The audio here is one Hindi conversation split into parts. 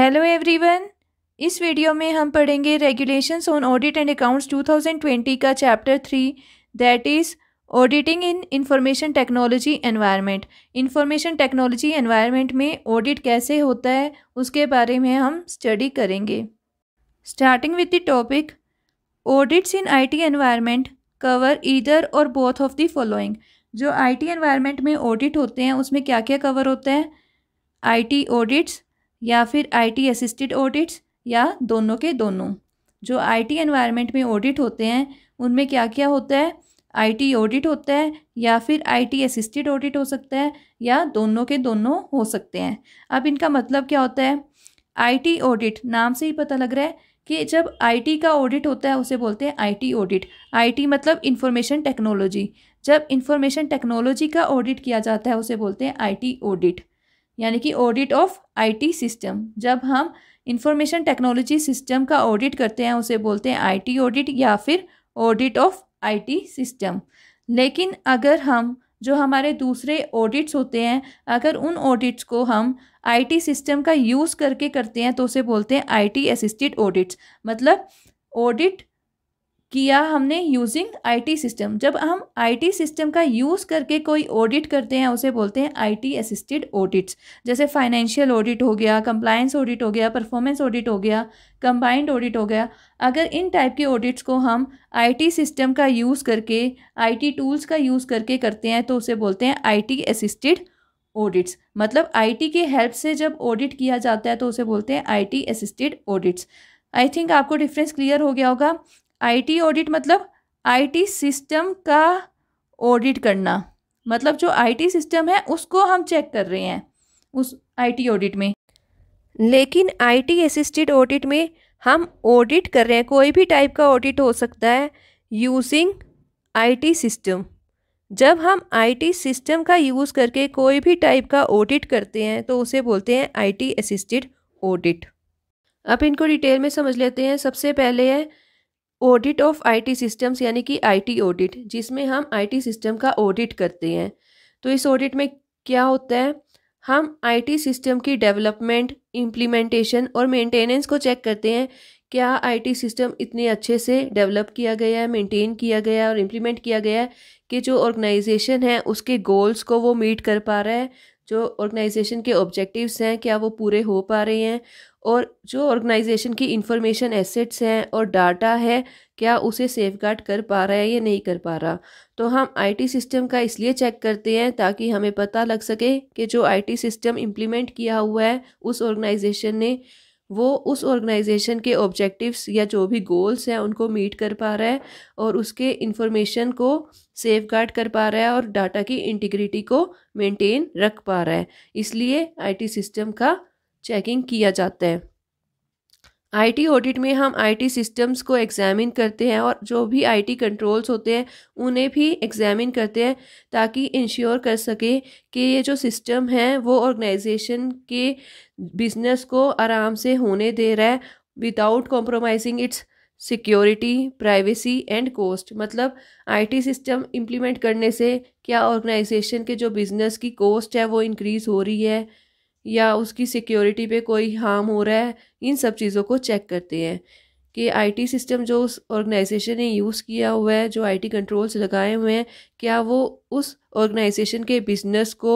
हेलो एवरीवन इस वीडियो में हम पढ़ेंगे regulations on audit and accounts 2020 का chapter three that is auditing in information technology environment information technology environment में ऑडिट कैसे होता है उसके बारे में हम स्टडी करेंगे starting with the topic audits in I T cover either or both of the following जो आई टी में ऑडिट होते हैं उसमें क्या क्या कवर होता है टी ऑडिट्स या फिर आईटी असिस्टेड ऑडिट्स या दोनों के दोनों जो आईटी एनवायरनमेंट में ऑडिट होते हैं उनमें क्या क्या होता है आईटी ऑडिट होता है या फिर आईटी असिस्टेड ऑडिट हो सकता है या दोनों के दोनों हो सकते हैं अब इनका मतलब क्या होता है आईटी ऑडिट नाम से ही पता लग रहा है कि जब आईटी का ऑडिट होता है उसे बोलते हैं आईटी ऑडिट आईटी मतलब इंफॉर्मेशन टेक्नोलॉजी जब इंफॉर्मेशन टेक्नोलॉजी का ऑडिट किया जाता है उसे बोलते हैं आईटी ऑडिट यानी कि ऑडिट ऑफ आईटी सिस्टम जब हम इंफॉर्मेशन टेक्नोलॉजी सिस्टम का ऑडिट करते हैं उसे बोलते हैं आईटी ऑडिट या फिर ऑडिट ऑफ आईटी सिस्टम लेकिन अगर हम जो हमारे दूसरे ऑडिट्स होते हैं अगर उन ऑडिट्स को हम आईटी सिस्टम का यूज़ करके करते हैं तो उसे बोलते हैं आईटी असिस्टेड ऑडिट्स मतलब ऑडिट किया हमने यूजिंग आईटी सिस्टम जब हम आईटी सिस्टम का यूज़ करके कोई ऑडिट करते हैं उसे बोलते हैं आईटी असिस्टेड ऑडिट्स जैसे फाइनेंशियल ऑडिट हो गया कंप्लायंस ऑडिट हो गया परफॉर्मेंस ऑडिट हो गया कंबाइंड ऑडिट हो गया अगर इन टाइप के ऑडिट्स को हम आईटी सिस्टम का यूज़ करके आईटी टूल्स का यूज़ करके करते हैं तो उसे बोलते हैं आई असिस्टेड ऑडिट्स मतलब आई के हेल्प से जब ऑडिट किया जाता है तो उसे बोलते हैं I assisted audits I think आपको डिफरेंस क्लियर हो गया होगा आईटी ऑडिट मतलब आईटी सिस्टम का ऑडिट करना मतलब जो आईटी सिस्टम है उसको हम चेक कर रहे हैं उस आईटी ऑडिट में लेकिन आईटी असिस्टेड ऑडिट में हम ऑडिट कर रहे हैं कोई भी टाइप का ऑडिट हो सकता है यूजिंग आईटी सिस्टम जब हम आईटी सिस्टम का यूज़ करके कोई भी टाइप का ऑडिट करते हैं तो उसे बोलते हैं आईटी असिस्टेड ऑडिट अब इनको डिटेल में समझ लेते हैं सबसे पहले है ऑडिट ऑफ आईटी सिस्टम्स यानी कि आईटी ऑडिट जिसमें हम आईटी सिस्टम का ऑडिट करते हैं तो इस ऑडिट में क्या होता है हम आईटी सिस्टम की डेवलपमेंट इम्प्लीमेंटेशन और मेंटेनेंस को चेक करते हैं क्या आईटी सिस्टम इतने अच्छे से डेवलप किया गया है मेंटेन किया गया है और इम्प्लीमेंट किया गया है कि जो ऑर्गेनाइजेशन है उसके गोल्स को वो मीट कर पा रहा है जो ऑर्गेनाइजेशन के ऑब्जेक्टिव्स हैं क्या वो पूरे हो पा रहे हैं और जो ऑर्गेनाइजेशन की इंफॉर्मेशन एसेट्स हैं और डाटा है क्या उसे सेफ गार्ड कर पा रहा है या नहीं कर पा रहा तो हम आईटी सिस्टम का इसलिए चेक करते हैं ताकि हमें पता लग सके कि जो आईटी सिस्टम इम्प्लीमेंट किया हुआ है उस ऑर्गेनाइजेशन ने वो उस ऑर्गेनाइजेशन के ऑब्जेक्टिव्स या जो भी गोल्स हैं उनको मीट कर पा रहा है और उसके इंफॉर्मेशन को सेफ गार्ड कर पा रहा है और डाटा की इंटीग्रिटी को मेंटेन रख पा रहा है इसलिए आईटी सिस्टम का चेकिंग किया जाता है आईटी ऑडिट में हम आईटी सिस्टम्स को एग्जामिन करते हैं और जो भी आईटी कंट्रोल्स होते हैं उन्हें भी एग्जामिन करते हैं ताकि इंश्योर कर सके कि ये जो सिस्टम है वो ऑर्गेनाइजेशन के बिजनेस को आराम से होने दे रहा है without compromising its security privacy and cost मतलब आईटी सिस्टम इम्प्लीमेंट करने से क्या ऑर्गेनाइजेशन के जो बिज़नेस की कोस्ट है वो इंक्रीज़ हो रही है या उसकी सिक्योरिटी पे कोई हार्म हो रहा है इन सब चीज़ों को चेक करते हैं कि आईटी सिस्टम जो उस ऑर्गेनाइजेशन ने यूज़ किया हुआ है जो आईटी कंट्रोल्स लगाए हुए हैं क्या वो उस ऑर्गेनाइजेशन के बिजनेस को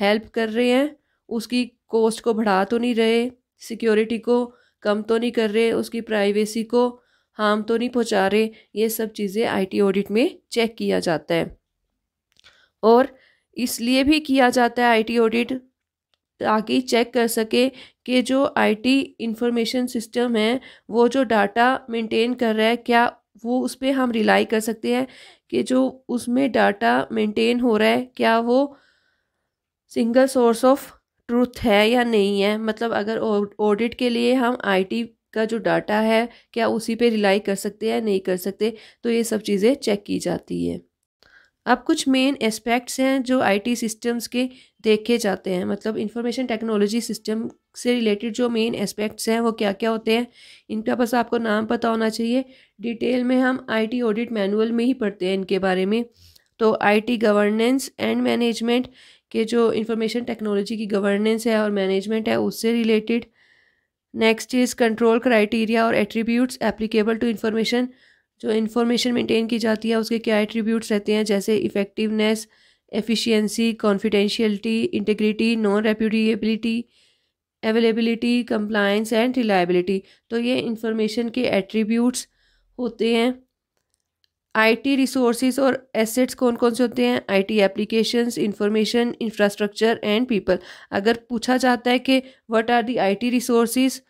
हेल्प कर रहे हैं उसकी कॉस्ट को बढ़ा तो नहीं रहे सिक्योरिटी को कम तो नहीं कर रहे उसकी प्राइवेसी को हार्म तो नहीं पहुंचा रहे ये सब चीज़ें आईटी ऑडिट में चेक किया जाता है और इसलिए भी किया जाता है आईटी ऑडिट ताकि चेक कर सके कि जो आईटी इंफॉर्मेशन सिस्टम है वो जो डाटा मेंटेन कर रहा है क्या वो उस पर हम रिलाई कर सकते हैं कि जो उसमें डाटा मेंटेन हो रहा है क्या वो सिंगल सोर्स ऑफ ट्रूथ है या नहीं है मतलब अगर ऑडिट के लिए हम आईटी का जो डाटा है क्या उसी पे रिलाई कर सकते हैं नहीं कर सकते तो ये सब चीज़ें चेक की जाती है अब कुछ मेन एस्पेक्ट्स हैं जो आईटी सिस्टम्स के देखे जाते हैं मतलब इंफॉर्मेशन टेक्नोलॉजी सिस्टम से रिलेटेड जो मेन एस्पेक्ट्स हैं वो क्या क्या होते हैं इनका बस आपको नाम पता होना चाहिए डिटेल में हम आईटी ऑडिट मैनुअल में ही पढ़ते हैं इनके बारे में तो आईटी गवर्नेंस एंड मैनेजमेंट के जो इंफॉर्मेशन टेक्नोलॉजी की गवर्नेंस है और मैनेजमेंट है उससे related next is control criteria और एट्रीब्यूट्स एप्लीकेबल टू इंफॉर्मेशन जो इन्फॉर्मेशन मेंटेन की जाती है उसके क्या एट्रीब्यूट्स रहते हैं जैसे effectiveness efficiency confidentiality integrity non repudiability availability compliance and reliability तो ये इंफॉर्मेशन के एट्रीब्यूट्स होते हैं आईटी रिसोर्सेज और एसेट्स कौन कौन से होते हैं IT applications information infrastructure and people अगर पूछा जाता है कि what are the IT resources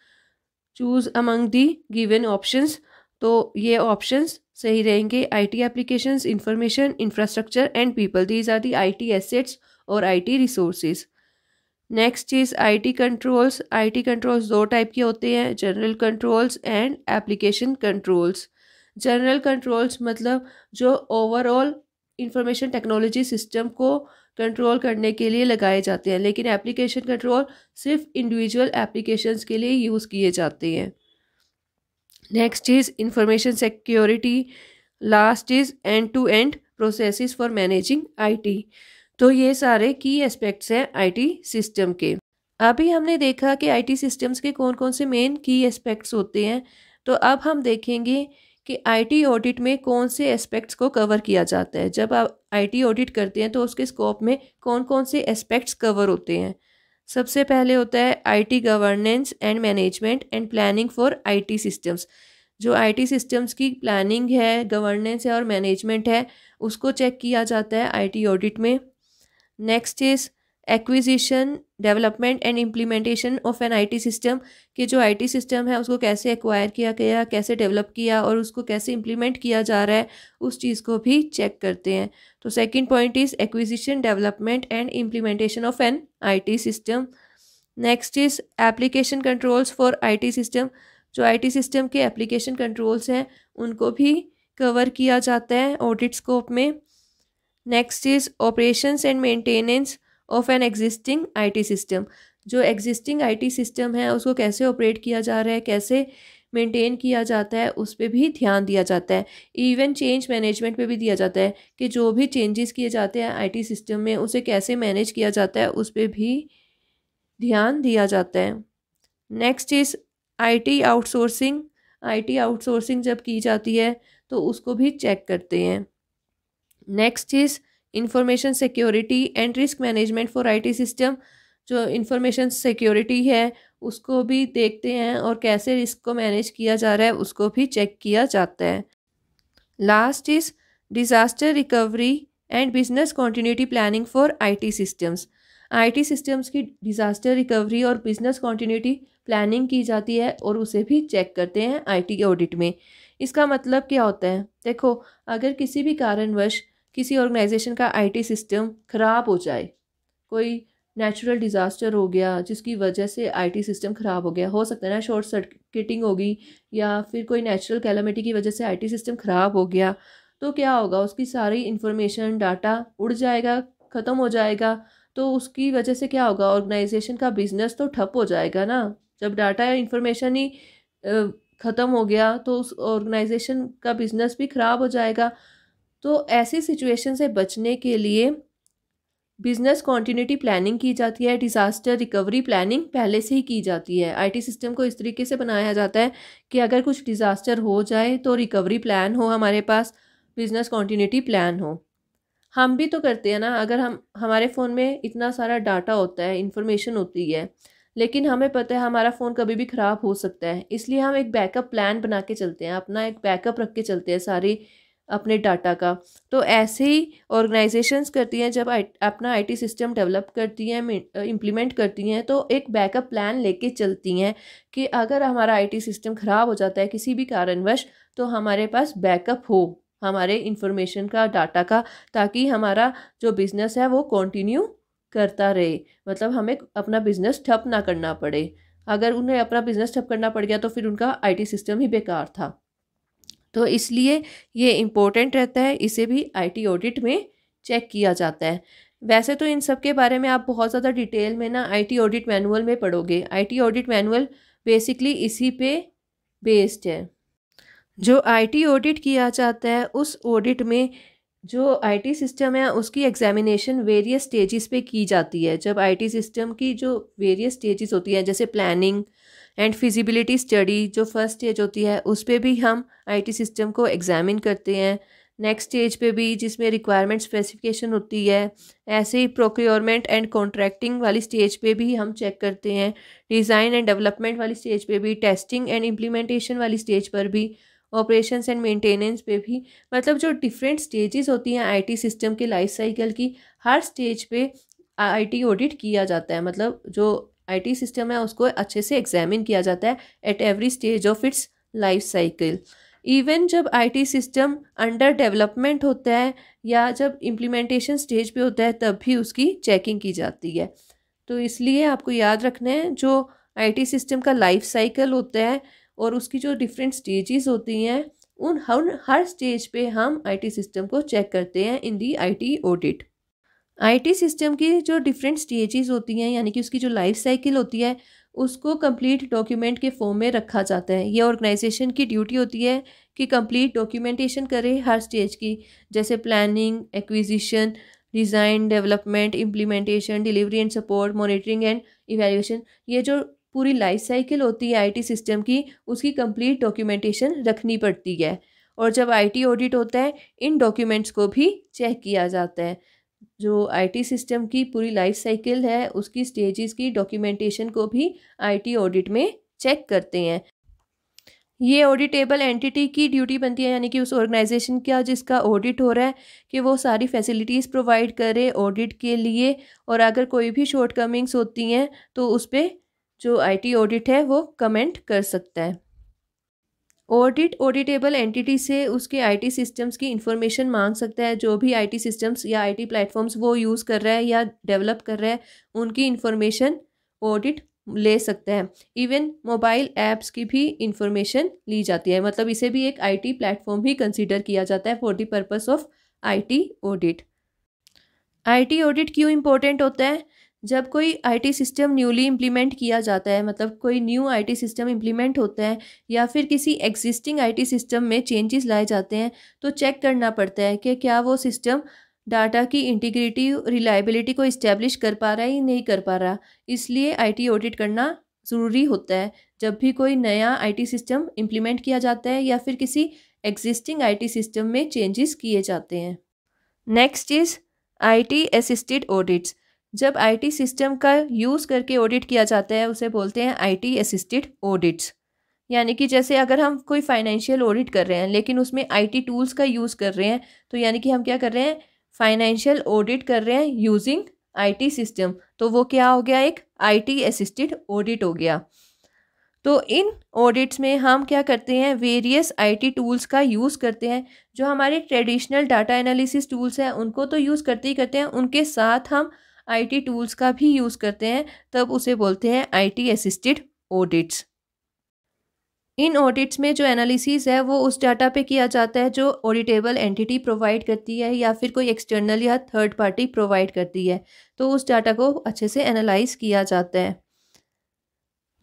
choose among the given options तो ये ऑप्शंस सही रहेंगे IT applications information infrastructure and people these are the IT assets और आईटी रिसोर्सेज नेक्स्ट चीज़ आईटी कंट्रोल्स आईटी कंट्रोल्स दो टाइप के होते हैं general controls and application controls general controls मतलब जो ओवरऑल इंफॉर्मेशन टेक्नोलॉजी सिस्टम को कंट्रोल करने के लिए लगाए जाते हैं लेकिन एप्लीकेशन कंट्रोल सिर्फ इंडिविजुअल एप्लीकेशंस के लिए यूज़ किए जाते हैं next is information security last is end to end process for managing I तो ये सारे की एस्पेक्ट्स हैं आई सिस्टम के अभी हमने देखा कि आईटी सिस्टम्स के कौन कौन से मेन की एस्पेक्ट्स होते हैं तो अब हम देखेंगे कि आईटी ऑडिट में कौन से एस्पेक्ट्स को कवर किया जाता है जब आप आईटी ऑडिट करते हैं तो उसके स्कोप में कौन कौन से एस्पेक्ट्स कवर होते हैं सबसे पहले होता है IT governance and management and planning for IT systems जो आईटी सिस्टम्स की प्लानिंग है गवर्नेंस है और मैनेजमेंट है उसको चेक किया जाता है आईटी ऑडिट में next is acquisition development and implementation of an IT system के जो आईटी सिस्टम है उसको कैसे एक्वायर किया गया कैसे डेवलप किया और उसको कैसे इम्प्लीमेंट किया जा रहा है उस चीज़ को भी चेक करते हैं तो second point is acquisition development and implementation of an IT system next is application controls for I system जो आई सिस्टम के एप्लीकेशन कंट्रोल्स हैं उनको भी कवर किया जाता है ऑडिट स्कोप में next is operations and maintenance of an existing IT system जो एग्जिस्टिंग आईटी सिस्टम है उसको कैसे ऑपरेट किया जा रहा है कैसे मेंटेन किया जाता है उस पर भी ध्यान दिया जाता है इवन चेंज मैनेजमेंट पे भी दिया जाता है कि जो भी चेंजेस किए जाते हैं आईटी सिस्टम में उसे कैसे मैनेज किया जाता है उस पर भी ध्यान दिया जाता है next is IT outsourcing IT outsourcing जब की जाती है तो उसको भी चेक करते हैं next is information security and risk management for IT system जो इंफॉर्मेशन सिक्योरिटी है उसको भी देखते हैं और कैसे रिस्क को मैनेज किया जा रहा है उसको भी चेक किया जाता है last is disaster recovery and business continuity planning for IT systems IT systems की डिज़ास्टर रिकवरी और बिजनेस कॉन्टीन्यूटी प्लानिंग की जाती है और उसे भी चेक करते हैं आईटी ऑडिट में इसका मतलब क्या होता है देखो अगर किसी भी कारणवश किसी ऑर्गेनाइजेशन का आईटी सिस्टम ख़राब हो जाए कोई नेचुरल डिज़ास्टर हो गया जिसकी वजह से आईटी सिस्टम ख़राब हो गया हो सकता है ना शॉर्ट सर्किटिंग होगी या फिर कोई नेचुरल कैलोमिटी की वजह से आईटी सिस्टम ख़राब हो गया तो क्या होगा उसकी सारी इंफॉर्मेशन डाटा उड़ जाएगा ख़त्म हो जाएगा तो उसकी वजह से क्या होगा ऑर्गेनाइजेशन का बिज़नेस तो ठप हो जाएगा ना जब डाटा या इन्फॉर्मेशन ही ख़त्म हो गया तो उस ऑर्गेनाइजेशन का बिज़नेस भी ख़राब हो जाएगा तो ऐसी सिचुएशन से बचने के लिए बिजनेस कॉन्टीन्यूटी प्लानिंग की जाती है डिज़ास्टर रिकवरी प्लानिंग पहले से ही की जाती है आईटी सिस्टम को इस तरीके से बनाया जाता है कि अगर कुछ डिज़ास्टर हो जाए तो रिकवरी प्लान हो हमारे पास बिजनेस कॉन्टीन्यूटी प्लान हो हम भी तो करते हैं ना अगर हम हमारे फ़ोन में इतना सारा डाटा होता है इन्फॉर्मेशन होती है लेकिन हमें पता है हमारा फ़ोन कभी भी ख़राब हो सकता है इसलिए हम एक बैकअप प्लान बना के चलते हैं अपना एक बैकअप रख के चलते हैं सारी अपने डाटा का तो ऐसे ही ऑर्गेनाइजेशंस करती हैं जब अपना आईटी सिस्टम डेवलप करती हैं इम्प्लीमेंट करती हैं तो एक बैकअप प्लान लेके चलती हैं कि अगर हमारा आईटी सिस्टम ख़राब हो जाता है किसी भी कारणवश तो हमारे पास बैकअप हो हमारे इंफॉर्मेशन का डाटा का ताकि हमारा जो बिज़नेस है वो कंटिन्यू करता रहे मतलब हमें अपना बिज़नेस ठप ना करना पड़े अगर उन्हें अपना बिज़नेस ठप करना पड़ गया तो फिर उनका आईटी सिस्टम ही बेकार था तो इसलिए ये इम्पोर्टेंट रहता है इसे भी आईटी ऑडिट में चेक किया जाता है वैसे तो इन सब के बारे में आप बहुत ज़्यादा डिटेल में ना आईटी ऑडिट मैनुअल में पढ़ोगे आईटी ऑडिट मैनुअल बेसिकली इसी पे बेस्ड है जो आईटी ऑडिट किया जाता है उस ऑडिट में जो आईटी सिस्टम है उसकी एग्जामिनेशन वेरियस स्टेजेस पे की जाती है जब आईटी सिस्टम की जो वेरियस स्टेजेस होती है जैसे प्लानिंग एंड फिजिबिलिटी स्टडी जो फर्स्ट स्टेज होती है उस पर भी हम आईटी सिस्टम को एग्ज़ामिन करते हैं नेक्स्ट स्टेज पे भी जिसमें रिक्वायरमेंट स्पेसिफिकेशन होती है ऐसे ही प्रोक्योरमेंट एंड कॉन्ट्रैक्टिंग वाली स्टेज पे भी हम चेक करते हैं डिज़ाइन एंड डेवलपमेंट वाली स्टेज पे भी टेस्टिंग एंड इम्प्लीमेंटेशन वाली स्टेज पर भी ऑपरेशंस एंड मेंटेनेंस पे भी मतलब जो डिफरेंट स्टेजेस होती हैं आईटी सिस्टम के लाइफ साइकिल की हर स्टेज पे आईटी ऑडिट किया जाता है मतलब जो आईटी सिस्टम है उसको अच्छे से एग्जामिन किया जाता है at every stage of its life cycle even जब आईटी सिस्टम अंडर डेवलपमेंट होता है या जब इम्प्लीमेंटेशन स्टेज पे होता है तब भी उसकी चेकिंग की जाती है तो इसलिए आपको याद रखना है जो आईटी सिस्टम का लाइफ साइकिल होता है और उसकी जो डिफरेंट स्टेजेस होती हैं उन हर हर स्टेज पे हम आईटी सिस्टम को चेक करते हैं in the IT audit IT system की जो डिफरेंट स्टेजेस होती हैं यानी कि उसकी जो लाइफ साइकिल होती है उसको कंप्लीट डॉक्यूमेंट के फॉर्म में रखा जाता है यह ऑर्गेनाइजेशन की ड्यूटी होती है कि कंप्लीट डॉक्यूमेंटेशन करे हर स्टेज की जैसे planning acquisition design development implementation delivery and support monitoring and evaluation ये जो पूरी लाइफ साइकिल होती है आईटी सिस्टम की उसकी कंप्लीट डॉक्यूमेंटेशन रखनी पड़ती है और जब आईटी ऑडिट होता है इन डॉक्यूमेंट्स को भी चेक किया जाता है जो आईटी सिस्टम की पूरी लाइफ साइकिल है उसकी स्टेजेस की डॉक्यूमेंटेशन को भी आईटी ऑडिट में चेक करते हैं ये ऑडिटेबल एंटिटी की ड्यूटी बनती है यानी कि उस ऑर्गेनाइजेशन का जिसका ऑडिट हो रहा है कि वो सारी फैसिलिटीज़ प्रोवाइड करे ऑडिट के लिए और अगर कोई भी शॉर्ट कमिंग्स होती हैं तो उस पर जो आईटी ऑडिट है वो कमेंट कर सकता है ऑडिट ऑडिटेबल एंटिटी से उसके आईटी सिस्टम्स की इन्फॉर्मेशन मांग सकता है जो भी आईटी सिस्टम्स या आईटी प्लेटफॉर्म्स वो यूज़ कर रहा है या डेवलप कर रहा है उनकी इन्फॉर्मेशन ऑडिट ले सकता है इवन मोबाइल ऐप्स की भी इंफॉर्मेशन ली जाती है मतलब इसे भी एक आईटी प्लेटफॉर्म ही कंसिडर किया जाता है for the purpose of IT audit IT audit क्यों इम्पोर्टेंट होता है जब कोई आईटी सिस्टम न्यूली इम्प्लीमेंट किया जाता है मतलब कोई न्यू आईटी सिस्टम इम्प्लीमेंट होता है या फिर किसी एग्जिस्टिंग आईटी सिस्टम में चेंजेस लाए जाते हैं तो चेक करना पड़ता है कि क्या वो सिस्टम डाटा की इंटीग्रिटी रिलायबिलिटी को इस्टेब्लिश कर पा रहा है या नहीं कर पा रहा इसलिए आईटी ऑडिट करना ज़रूरी होता है जब भी कोई नया आईटी सिस्टम इम्प्लीमेंट किया जाता है या फिर किसी एग्जिस्टिंग आईटी सिस्टम में चेंजेस किए जाते हैं next is I T assisted audits जब आईटी सिस्टम का यूज़ करके ऑडिट किया जाता है उसे बोलते हैं आईटी असिस्टेड ऑडिट्स यानी कि जैसे अगर हम कोई फाइनेंशियल ऑडिट कर रहे हैं लेकिन उसमें आईटी टूल्स का यूज़ कर रहे हैं तो यानी कि हम क्या कर रहे हैं फाइनेंशियल ऑडिट कर रहे हैं यूजिंग आईटी सिस्टम तो वो क्या हो गया एक आईटी असिस्टेड ऑडिट हो गया तो इन ऑडिट्स में हम क्या करते हैं वेरियस आईटी टूल्स का यूज़ करते हैं जो हमारे ट्रेडिशनल डाटा एनालिसिस टूल्स हैं उनको तो यूज़ करते ही करते हैं उनके साथ हम आईटी टूल्स का भी यूज़ करते हैं तब उसे बोलते हैं आईटी असिस्टेड ऑडिट्स इन ऑडिट्स में जो एनालिसिस है वो उस डाटा पे किया जाता है जो ऑडिटेबल एंटिटी प्रोवाइड करती है या फिर कोई एक्सटर्नल या थर्ड पार्टी प्रोवाइड करती है तो उस डाटा को अच्छे से एनालाइज किया जाता है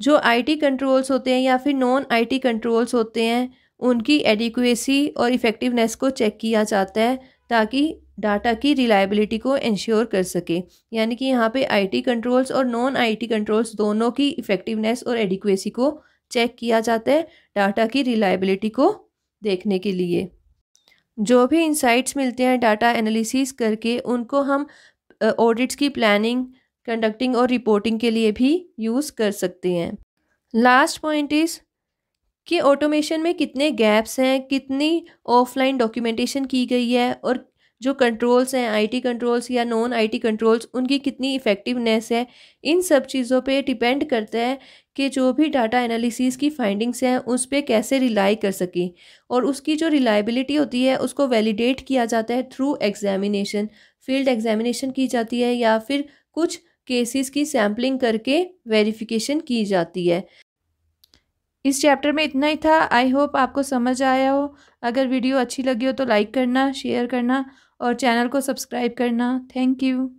जो आईटी कंट्रोल्स होते हैं या फिर नॉन आईटी कंट्रोल्स होते हैं उनकी एडिक्वेसी और इफ़ेक्टिवनेस को चेक किया जाता है ताकि डाटा की रिलायबिलिटी को इंश्योर कर सके यानी कि यहाँ पे आईटी कंट्रोल्स और नॉन आईटी कंट्रोल्स दोनों की इफ़ेक्टिवनेस और एडिक्वेसी को चेक किया जाता है डाटा की रिलायबिलिटी को देखने के लिए जो भी इंसाइट्स मिलते हैं डाटा एनालिसिस करके उनको हम ऑडिट्स की प्लानिंग कंडक्टिंग और रिपोर्टिंग के लिए भी यूज़ कर सकते हैं लास्ट पॉइंट इज़ कि ऑटोमेशन में कितने गैप्स हैं कितनी ऑफलाइन डॉक्यूमेंटेशन की गई है और जो कंट्रोल्स हैं आईटी कंट्रोल्स या नॉन आईटी कंट्रोल्स उनकी कितनी इफ़ेक्टिवनेस है इन सब चीज़ों पे डिपेंड करता है कि जो भी डाटा एनालिसिस की फाइंडिंग्स हैं उस पर कैसे रिलाई कर सकें और उसकी जो रिलायबिलिटी होती है उसको वैलिडेट किया जाता है थ्रू एग्जामिनेशन फील्ड एग्जामिनेशन की जाती है या फिर कुछ केसेस की सैम्पलिंग करके वेरिफिकेशन की जाती है इस चैप्टर में इतना ही था आई होप आपको समझ आया हो अगर वीडियो अच्छी लगी हो तो लाइक करना शेयर करना और चैनल को सब्सक्राइब करना थैंक यू